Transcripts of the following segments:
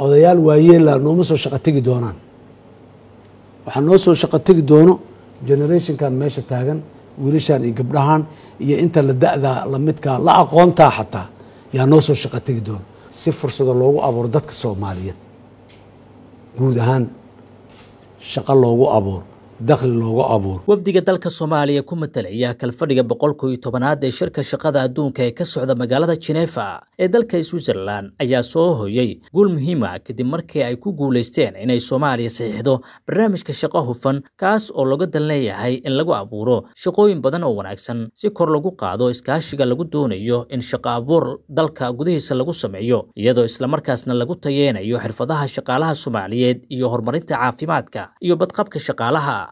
odayaal waayeela nooma soo shaqo tegi doonaan waxaa noo soo shaqo tegi doono generationkan meesha taagan wiilashaan iyo gabdhahaan iyo inta la da-daa lamidkaa la aqoontaa xataa yaa noo soo shaqo tegi doono si fursado loogu abuuro dadka soomaaliyeed guud ahaan shaqo loogu abuuro dakhli looga abuuro wafdiga dalka soomaaliya ku matalciya kalfadhiga boqolka iyo tobanaad ee shirka shaqada adduunka ee ka socda magaalada jineefa ee dalka switzerland ayaa soo hoyay guul muhiima ah kadib markii ay ku guulaysteen inay soomaaliya saxiixdo barnaamijka shaqo hufan kaas oo loga dan leeyahay in lagu abuuro shaqooyin badan oo wanaagsan si kor lagu qaado iskaashiga lagu doonayo in shaqo abuur dalka gudihiisa lagu sameeyo iyadoo islamarkaasna lagu tayeenayo xirfadaha shaqaalaha soomaaliyeed iyo horumarinta caafimaadka iyo badqabka shaqaalaha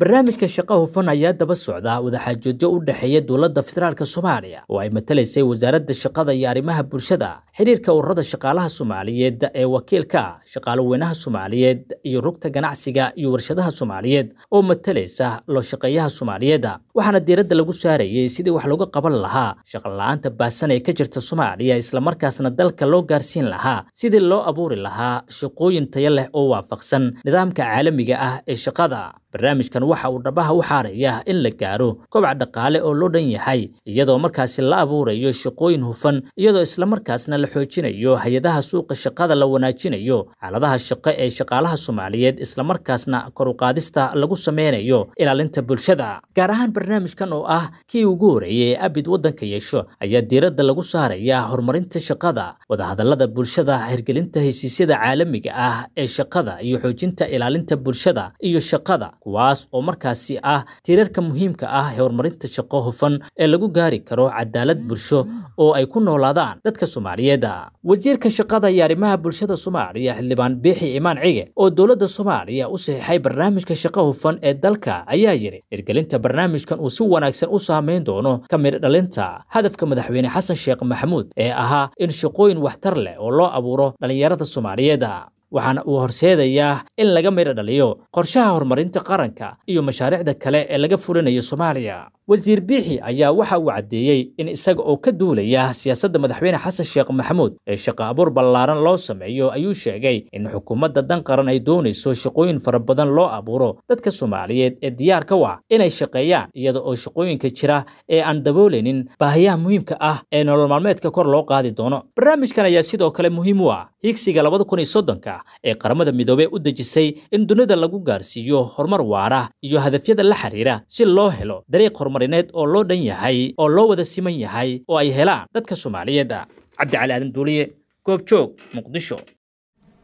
barnaamijka shaqo hufan ayaa daba socda wadaxaajoodyo u dhexeeya dowladda federaalk soomaaliya oo ay matalaysay wasaaradda shaqada iyo arrimaha bulshada xidhiirka ururada shaqaalaha soomaaliyeed ee wakiilka shaqaaloweynaha soomaaliyeed iyo rugta ganacsiga iyo warshadaha soomaaliyeed oo matalaysa looshaqeeyaha shaqeeyaha soomaaliyeed waxaana diiradda lagu saarayey sidii wax looga qaban lahaa shaqala-aanta baahsan ee ka jirta soomaaliya islamarkaasna dalka loo gaarsiin lahaa sidii loo abuuri lahaa shaqooyin tayo leh oo waafaqsan nidaamka caalamiga ah ee shaqada barnaamijkan waxa uu dhabaha u xaaraya in la gaaro kobac dhaqaale oo loo dhan yahay iyadoo markaasi la abuurayo shaqooyin hufan iyadoo islamarkaasna la xoojinayo hay-adaha suuqa shaqada la wanaajinayo xaaladaha shaqo ee shaqaalaha soomaaliyeed islamarkaasna koruqaadista lagu sameynayo ilaalinta bulshada gaar ahaan barnaamijkan oo ah kii ugu horreeyey abid waddanka yeesho ayaa diiradda lagu saaraya horumarinta shaqada wadahadallada bulshada hirgelinta heshiisyada caalamiga ah ee shaqada iyo xoojinta ilaalinta bulshada iyo shaqada kuwaas oo oo markaasi ah tiirarka muhiimka ah ee horumarinta shaqo hufan ee lagu gaari karo cadaalad bulsho oo ay ku noolaadaan dadka soomaaliyeeda wasiirka shaqada iyo arrimaha bulshada soomaaliya xildhibaan biixi imaan cige oo dowladda soomaaliya u saxiixay barnaamijka shaqo hufan ee dalka ayaa yidhi hirgelinta barnaamijkan uu si wanaagsan u saamayn doono ka midh dhalinta hadafka madaxweyne xasan sheekh maxamuud ee ahaa in shaqooyin waxtar leh oo loo abuuro dhallinyarada soomaaliyeeda waxaana uu horseedayaa in laga midho dhaliyo qorshaha horumarinta qaranka iyo mashaariicda kale ee laga fulinayo soomaaliya wasiir biixi ayaa waxa uu caddeeyey in isaga oo ka duulaya siyaasadda madaxweyne xasan sheekh maxamuud ee shaqo abuur ballaaran loo sameeyo ayuu sheegay in xukuumadda dan qaran ay doonayso shaqooyin fara badan loo abuuro dadka soomaaliyeed ee diyaar ka wa ah inay shaqeeyaan iyada oo shaqooyinka jira ee aan daboolaynin baahiyaha muhiimka ah ee nolol maalmeedka kor loo qaadi doono barnaamijkan ayaa sidoo kale muhiim u ah hiigsiga labada kun iyo soddonka ee qaramada midoobe u dejisay in dunida lagu gaarsiiyo horumar waara iyo hadafyada la xiriira si loo helo dariiq horumar horumarineed oo loo dhan yahay oo loo wada siman yahay oo ay helaan dadka soomaaliyeed ah cabdicali aadan duuliye goobjoog muqdisho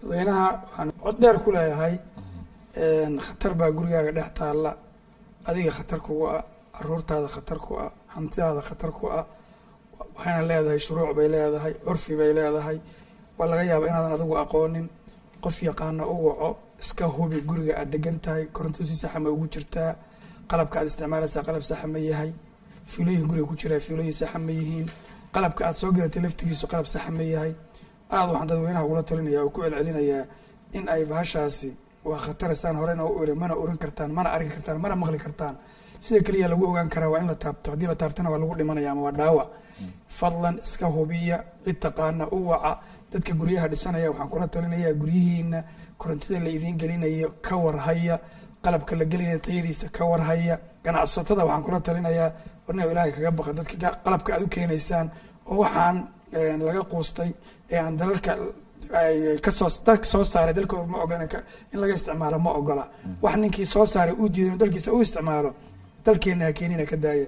dadweynaha waxaan cod dheer ku leeyahay khatar baa gurigaaga dhex taalla adiga khatar kugu ah caruurtaada khatar ku ah hantidaada khatar ku ah waxayna leedahay shuruuc bay leedahay curfi bay leedahay waa laga yaabaa inaadan adigu aqoonin qof yaqaana u waco iska hubi guriga aad degan tahay korontusi saxama ah ugu jirtaa qalabka aad isticmaalaysaa qalab saxa ma yahay fiilooyin guriga ku jiraa fiilooyin saxa ma yihiin qalabka aad soo gadatay laftigiisu qalab saxa ma yahay aad waxaan dadweynaha ugula talinaya oo ku celcelinayaa in ay bahashaasi waa khatarasaan horena u ere mana oran kartaan mana arki kartaan mana maqli kartaan sida keliya lagu ogaan karaa waa in la taabto haddii la taabtana waa lagu dhimanaya ama waa dhaawac fadlan iska hubiya cid taqaana u waca dadka guryaha dhisanaya waxaan kula talinayaa guryihiina korontada la idiin gelinayo ka warhaya qalabka la gelinaya tayadiisa ka warhaya ganacsatada waxaan kula talinayaa war inaa ilaahay kaga baqa dadka qalabka aad u keenaysaan oo waxaan eh, laga quustay ee aan dalalka kasoo dalka soo saaray dalka ma ogola in laga isticmaalo ma ogola mm. wax ninkii soo saaray uu diiday inuu dalkiisa u isticmaalo dalkeenna ha keenina ka daaya